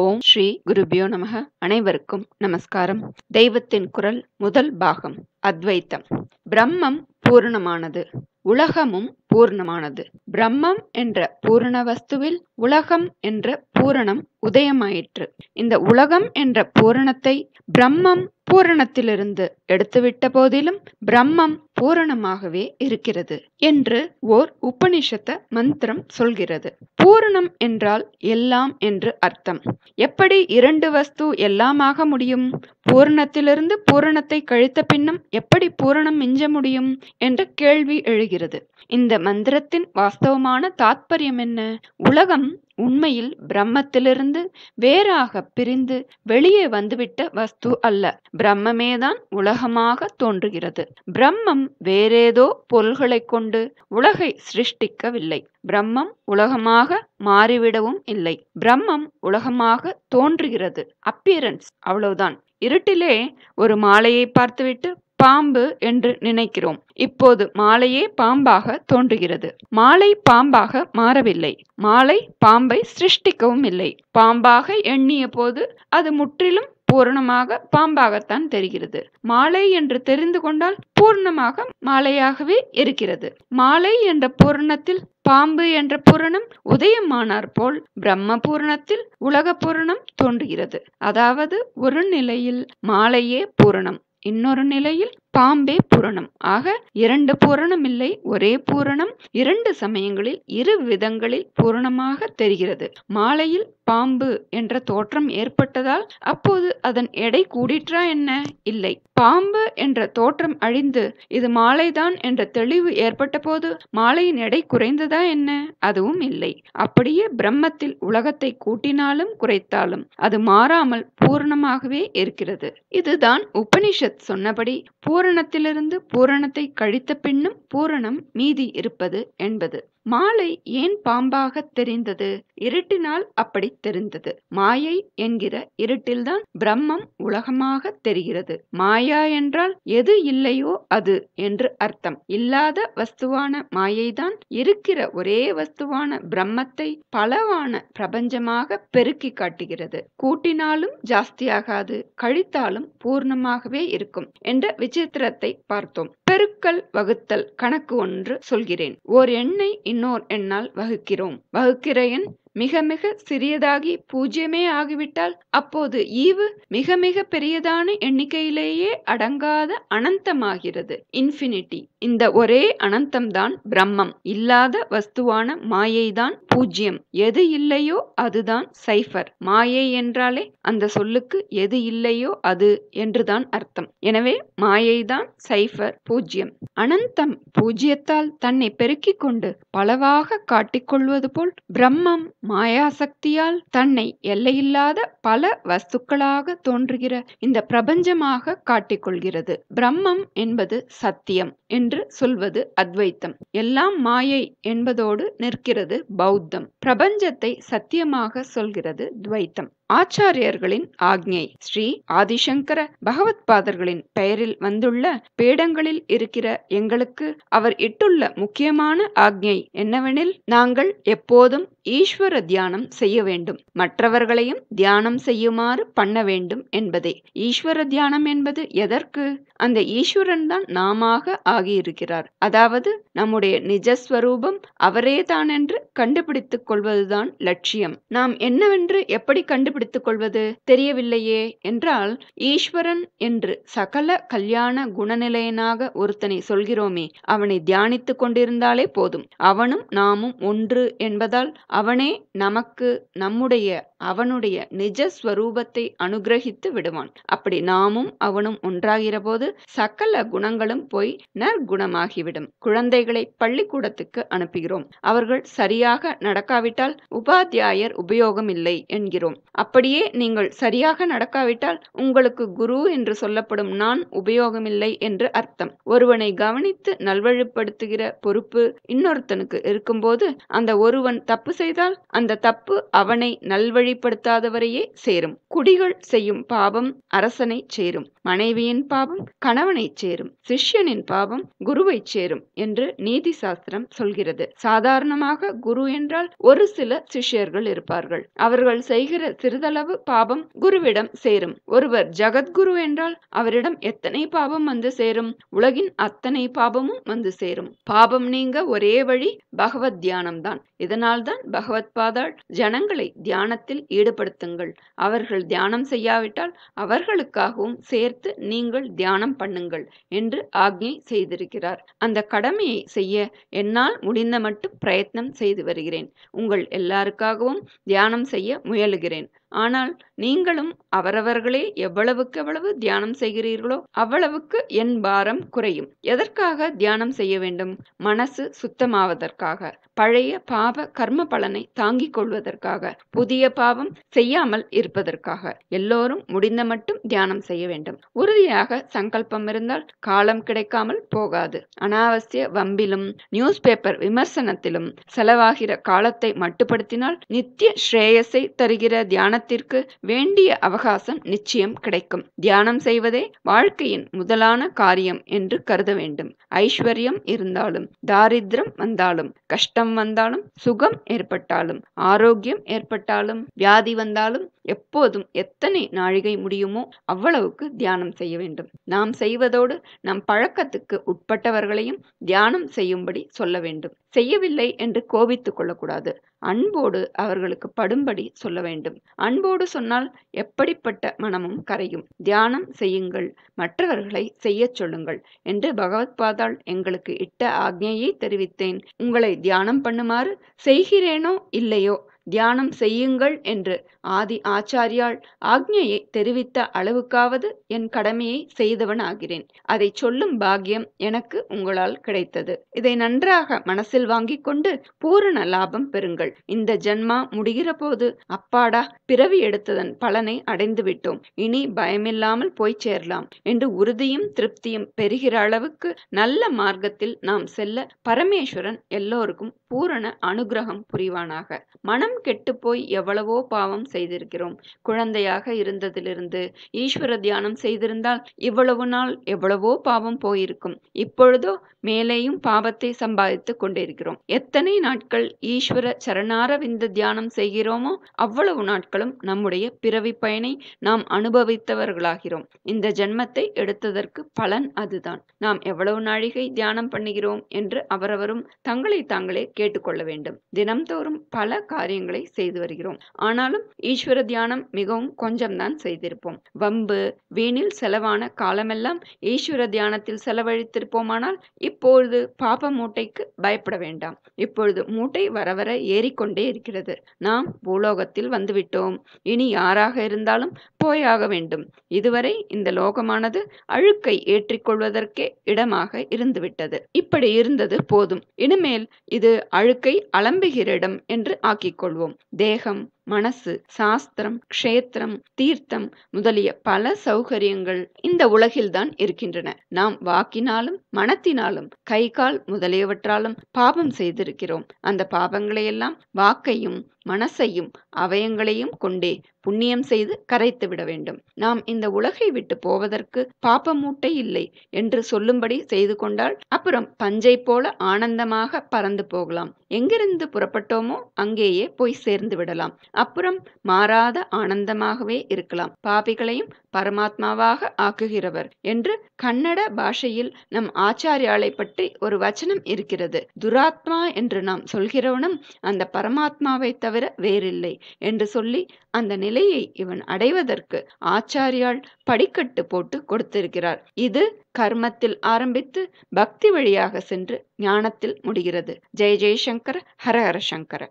ஓம் ஸ்ரீ குருபியோ நமக அனைவருக்கும் நமஸ்காரம் தெய்வத்தின் குரல் முதல் பாகம் அத்வைத்தம் பிரம்மம் பூர்ணமானது உலகமும் பூர்ணமானது பிரம்மம் என்ற பூர்ண வஸ்துவில் உலகம் என்ற பூரணம் உதயமாயிற்று இந்த உலகம் என்ற பூரணத்தை பிரம்மம் பூரணத்திலிருந்து எடுத்துவிட்ட போதிலும் பிரம்மம் பூரணமாகவே இருக்கிறது என்று ஓர் உபனிஷத்த மந்திரம் சொல்கிறது பூரணம் என்றால் எல்லாம் என்று அர்த்தம் எப்படி இரண்டு வஸ்து எல்லாமாக முடியும் பூரணத்திலிருந்து பூரணத்தை கழித்த பின்னும் எப்படி பூரணம் மிஞ்ச முடியும் என்ற கேள்வி எழுகிறது இந்த மந்திரத்தின் வாஸ்தவமான தாத்பரியம் என்ன உலகம் உண்மையில் பிரம்மத்திலிருந்து வேறாக பிரிந்து வெளியே வந்துவிட்ட வஸ்து அல்ல பிரம்மமேதான் உலகமாக தோன்றுகிறது பிரம்மம் வேறேதோ பொருள்களைக் கொண்டு உலகை சிருஷ்டிக்கவில்லை பிரம்மம் உலகமாக மாறிவிடவும் இல்லை பிரம்மம் உலகமாக தோன்றுகிறது அப்பியரன்ஸ் அவ்வளவுதான் இருட்டிலே ஒரு மாலையை பார்த்துவிட்டு பாம்பு என்று நினைக்கிறோம் இப்போது மாலையே பாம்பாக தோன்றுகிறது மாலை பாம்பாக மாறவில்லை மாலை பாம்பை சிருஷ்டிக்கவும் இல்லை பாம்பாக எண்ணிய போது அது முற்றிலும் பூரணமாக பாம்பாகத்தான் தெரிகிறது மாலை என்று தெரிந்து கொண்டால் பூர்ணமாக மாலையாகவே இருக்கிறது மாலை என்ற பூரணத்தில் பாம்பு என்ற பூரணம் உதயமானார் போல் பிரம்ம பூரணத்தில் உலக பூரணம் தோன்றுகிறது அதாவது ஒரு நிலையில் மாலையே பூரணம் இன்னொரு நிலையில் பாம்பே பூரணம் ஆக இரண்டு பூரணம் இல்லை ஒரே பூரணம் இரண்டு சமயங்களில் இரு விதங்களில் பூரணமாக தெரிகிறது மாலையில் பாம்பு என்ற தோற்றம் ஏற்பட்டதால் அப்போது அதன் எடை கூடிற்றா என்ன இல்லை பாம்பு என்ற தோற்றம் அழிந்து இது மாலைதான் என்ற தெளிவு ஏற்பட்டபோது மாலையின் எடை குறைந்ததா என்ன அதுவும் இல்லை அப்படியே பிரம்மத்தில் உலகத்தை கூட்டினாலும் குறைத்தாலும் அது மாறாமல் பூரணமாகவே இருக்கிறது இதுதான் உபனிஷத் சொன்னபடி பூர பூரணத்திலிருந்து பூரணத்தை கழித்த பின்னும் பூரணம் மீதி இருப்பது என்பது மாலை ஏன் பாம்பாகத் தெரிந்தது இருட்டினால் அப்படித் தெரிந்தது மாயை என்கிற இருட்டில்தான் பிரம்மம் உலகமாகத் தெரிகிறது மாயா என்றால் எது இல்லையோ அது என்று அர்த்தம் இல்லாத வஸ்துவான மாயைதான் இருக்கிற ஒரே வஸ்துவான பிரம்மத்தை பலவான பிரபஞ்சமாக பெருக்கி காட்டுகிறது கூட்டினாலும் ஜாஸ்தியாகாது கழித்தாலும் பூர்ணமாகவே இருக்கும் என்ற விசித்திரத்தை பார்த்தோம் பெருக்கல் வகுத்தல் கணக்கு ஒன்று சொல்கிறேன் ஓர் எண்ணை இன்னோர் எண்ணால் வகுக்கிறோம் வகுக்கிற எண் மிக மிக சிறியதாகி பூஜ்யமே ஆகிவிட்டால் அப்போது ஈவு மிக மிக பெரியதான எண்ணிக்கையிலேயே அடங்காத அனந்தமாகிறது இன்ஃபினிட்டி இந்த ஒரே அனந்தம்தான் பிரம்மம் இல்லாத வஸ்துவான மாயைதான் பூஜ்யம் எது இல்லையோ அதுதான் சைஃபர் மாயை என்றாலே அந்த சொல்லுக்கு எது இல்லையோ அது என்றுதான் அர்த்தம் எனவே மாயைதான் சைஃபர் பூஜ்யம் அனந்தம் பூஜ்யத்தால் தன்னை பெருக்கிக் கொண்டு பலவாக காட்டிக்கொள்வது போல் பிரம்மம் மாயாசக்தியால் தன்னை எல்லையில்லாத பல வஸ்துக்களாக தோன்றுகிற இந்த பிரபஞ்சமாக காட்டிக்கொள்கிறது பிரம்மம் என்பது சத்தியம் என்று சொல்வது அத்வைத்தம் எல்லாம் மாயை என்பதோடு நிற்கிறது பௌத்தம் பிரபஞ்சத்தை சத்தியமாக சொல்கிறது துவைத்தம் ஆச்சாரியர்களின் ஆக்ஞை ஸ்ரீ ஆதிசங்கர பகவத்பாதர்களின் பெயரில் வந்துள்ள பேடங்களில் இருக்கிற எங்களுக்கு அவர் இட்டுள்ள முக்கியமான ஆக்ஞை என்னவெனில் நாங்கள் எப்போதும் ஈஸ்வர தியானம் செய்ய வேண்டும் மற்றவர்களையும் தியானம் செய்யுமாறு பண்ண வேண்டும் என்பதே ஈஸ்வர தியானம் என்பது எதற்கு அந்த ஈஸ்வரன் தான் நாம ஆகியிருக்கிறார் அதாவது நம்முடைய நிஜஸ்வரூபம் அவரேதான் என்று கண்டுபிடித்துக் கொள்வதுதான் லட்சியம் நாம் என்னவென்று எப்படி கண்டு கண்டுபிடித்துக் கொள்வது தெரியவில்லையே என்றால் ஈஸ்வரன் என்று சகல கல்யாண குணநிலையனாக ஒருத்தனை சொல்கிறோமே அவனை தியானித்துக் கொண்டிருந்தாலே போதும் அவனும் நாமும் ஒன்று என்பதால் அவனே நமக்கு நம்முடைய அவனுடைய நிஜ ஸ்வரூபத்தை அனுகிரகித்து விடுவான் அப்படி நாமும் அவனும் ஒன்றாகிற போது சகல குணங்களும் போய் நற்குணமாகிவிடும் குழந்தைகளை பள்ளிக்கூடத்துக்கு அனுப்புகிறோம் அவர்கள் சரியாக நடக்காவிட்டால் உபாத்தியாயர் உபயோகம் இல்லை என்கிறோம் அப்படியே நீங்கள் சரியாக நடக்காவிட்டால் உங்களுக்கு குரு என்று சொல்லப்படும் நான் உபயோகமில்லை என்று அர்த்தம் ஒருவனை கவனித்து நல்வழிப்படுத்துகிற பொறுப்பு இன்னொருத்தனுக்கு இருக்கும்போது அந்த ஒருவன் தப்பு செய்தால் அந்த தப்பு அவனை நல்வழிப்படுத்தாதவரையே சேரும் குடிகள் செய்யும் பாவம் அரசனை சேரும் மனைவியின் பாவம் கணவனை சேரும் சிஷ்யனின் பாவம் குருவை சேரும் என்று நீதி சாஸ்திரம் சொல்கிறது சாதாரணமாக குரு என்றால் ஒரு சில சிஷ்யர்கள் இருப்பார்கள் அவர்கள் செய்கிற சிறிதளவு பாபம் குருவிடம் சேரும் ஒருவர் ஜகத்குரு என்றால் அவரிடம் எத்தனை பாபம் வந்து சேரும் உலகின் அத்தனை பாபமும் வந்து சேரும் பாபம் நீங்க ஒரே வழி பகவத் தியானம்தான் இதனால்தான் பகவத் பாதாள் ஜனங்களை தியானத்தில் ஈடுபடுத்துங்கள் அவர்கள் தியானம் செய்யாவிட்டால் அவர்களுக்காகவும் சேர்த்து நீங்கள் தியானம் பண்ணுங்கள் என்று ஆக்ஞை செய்திருக்கிறார் அந்த கடமையை செய்ய என்னால் முடிந்த மட்டும் பிரயத்னம் செய்து வருகிறேன் உங்கள் எல்லாருக்காகவும் தியானம் செய்ய முயலுகிறேன் ஆனால் நீங்களும் அவரவர்களே எவ்வளவுக்கு எவ்வளவு தியானம் செய்கிறீர்களோ அவ்வளவுக்கு என் பாரம் குறையும் எதற்காக தியானம் செய்ய வேண்டும் மனசு சுத்தமாவதற்காக பழைய பாவ கர்ம பலனை தாங்கிக் கொள்வதற்காக புதிய பாவம் செய்யாமல் இருப்பதற்காக எல்லோரும் முடிந்த மட்டும் தியானம் செய்ய வேண்டும் உறுதியாக சங்கல்பம் இருந்தால் காலம் கிடைக்காமல் போகாது அனாவசிய வம்பிலும் நியூஸ் பேப்பர் விமர்சனத்திலும் செலவாகிற காலத்தை மட்டுப்படுத்தினால் நித்திய ஸ்ரேயஸை தருகிற தியான தியானத்திற்கு வேண்டிய அவகாசம் நிச்சயம் கிடைக்கும் தியானம் செய்வதே வாழ்க்கையின் முதலான காரியம் என்று கருத வேண்டும் ஐஸ்வர்யம் இருந்தாலும் தாரித்ரம் வந்தாலும் கஷ்டம் வந்தாலும் சுகம் ஏற்பட்டாலும் ஆரோக்கியம் ஏற்பட்டாலும் வியாதி வந்தாலும் எப்போதும் எத்தனை நாழிகை முடியுமோ அவ்வளவுக்கு தியானம் செய்ய வேண்டும் நாம் செய்வதோடு நம் பழக்கத்துக்கு உட்பட்டவர்களையும் தியானம் செய்யும்படி சொல்ல வேண்டும் செய்யவில்லை என்று கோபித்துக் கொள்ளக்கூடாது அன்போடு அவர்களுக்கு படும்படி சொல்ல வேண்டும் அன்போடு சொன்னால் எப்படிப்பட்ட மனமும் கரையும் தியானம் செய்யுங்கள் மற்றவர்களை செய்யச் சொல்லுங்கள் என்று பகவத் எங்களுக்கு இட்ட ஆக்ஞையை தெரிவித்தேன் உங்களை தியானம் பண்ணுமாறு செய்கிறேனோ இல்லையோ தியானம் செய்யுங்கள் என்று ஆதி ஆச்சாரியால் ஆக்ஞையை தெரிவித்த அளவுக்காவது என் கடமையை செய்தவன் ஆகிறேன் அதை சொல்லும் பாக்கியம் எனக்கு உங்களால் கிடைத்தது இதை நன்றாக மனசில் வாங்கிக் கொண்டு பூரண லாபம் பெறுங்கள் இந்த ஜென்மா முடிகிற போது அப்பாடா பிறவி எடுத்ததன் பலனை அடைந்து விட்டோம் இனி பயமில்லாமல் போய் சேரலாம் என்று உறுதியும் திருப்தியும் பெறுகிற அளவுக்கு நல்ல மார்க்கத்தில் நாம் செல்ல பரமேஸ்வரன் எல்லோருக்கும் பூரண அனுகிரகம் புரிவானாக மனம் நாமும் கெட்டுப்போய் எவ்வளவோ பாவம் செய்திருக்கிறோம் குழந்தையாக இருந்ததிலிருந்து ஈஸ்வர தியானம் செய்திருந்தால் இவ்வளவு நாள் எவ்வளவோ பாவம் போயிருக்கும் இப்பொழுதோ மேலேயும் பாவத்தை சம்பாதித்து கொண்டிருக்கிறோம் எத்தனை நாட்கள் ஈஸ்வர சரணாரவிந்த தியானம் செய்கிறோமோ அவ்வளவு நாட்களும் நம்முடைய பிறவி பயனை நாம் அனுபவித்தவர்களாகிறோம் இந்த ஜென்மத்தை எடுத்ததற்கு பலன் அதுதான் நாம் எவ்வளவு நாழிகை தியானம் பண்ணுகிறோம் என்று அவரவரும் தங்களை தாங்களே கேட்டுக்கொள்ள வேண்டும் தினம்தோறும் பல காரியங்கள் காரியங்களை செய்து வருகிறோம் ஆனாலும் ஈஸ்வர தியானம் மிகவும் கொஞ்சம் தான் செய்திருப்போம் வம்பு வீணில் செலவான காலமெல்லாம் ஈஸ்வர தியானத்தில் செலவழித்திருப்போமானால் இப்பொழுது பாப மூட்டைக்கு பயப்பட வேண்டாம் இப்பொழுது மூட்டை வர வர ஏறிக்கொண்டே இருக்கிறது நாம் பூலோகத்தில் வந்துவிட்டோம் இனி யாராக இருந்தாலும் போயாக வேண்டும் இதுவரை இந்த லோகமானது அழுக்கை ஏற்றிக்கொள்வதற்கே இடமாக இருந்துவிட்டது இப்படி இருந்தது போதும் இனிமேல் இது அழுக்கை அலம்புகிற இடம் என்று ஆக்கிக்கொள்ளும் கொள்வோம் தேகம் மனசு சாஸ்திரம் க்ஷேத்திரம் தீர்த்தம் முதலிய பல சௌகரியங்கள் இந்த உலகில்தான் இருக்கின்றன நாம் வாக்கினாலும் மனத்தினாலும் கை கால் முதலியவற்றாலும் பாபம் செய்திருக்கிறோம் அந்த பாபங்களையெல்லாம் வாக்கையும் மனசையும் அவயங்களையும் கொண்டே புண்ணியம் செய்து கரைத்து விட வேண்டும் நாம் இந்த உலகை விட்டு போவதற்கு பாப்பமூட்டை இல்லை என்று சொல்லும்படி செய்து கொண்டால் அப்புறம் பஞ்சை போல ஆனந்தமாக பறந்து போகலாம் எங்கிருந்து புறப்பட்டோமோ அங்கேயே போய் சேர்ந்து விடலாம் அப்புறம் மாறாத ஆனந்தமாகவே இருக்கலாம் பாபிகளையும் பரமாத்மாவாக ஆக்குகிறவர் என்று கன்னட பாஷையில் நம் ஆச்சாரியாலை பற்றி ஒரு வச்சனம் இருக்கிறது துராத்மா என்று நாம் சொல்கிறவனும் அந்த பரமாத்மாவை தவிர வேறில்லை என்று சொல்லி அந்த நிலையை இவன் அடைவதற்கு ஆச்சாரியால் படிக்கட்டு போட்டு கொடுத்திருக்கிறார் இது கர்மத்தில் ஆரம்பித்து பக்தி வழியாக சென்று ஞானத்தில் முடிகிறது ஜெய ஜெய்சங்கர் ஹரஹர சங்கர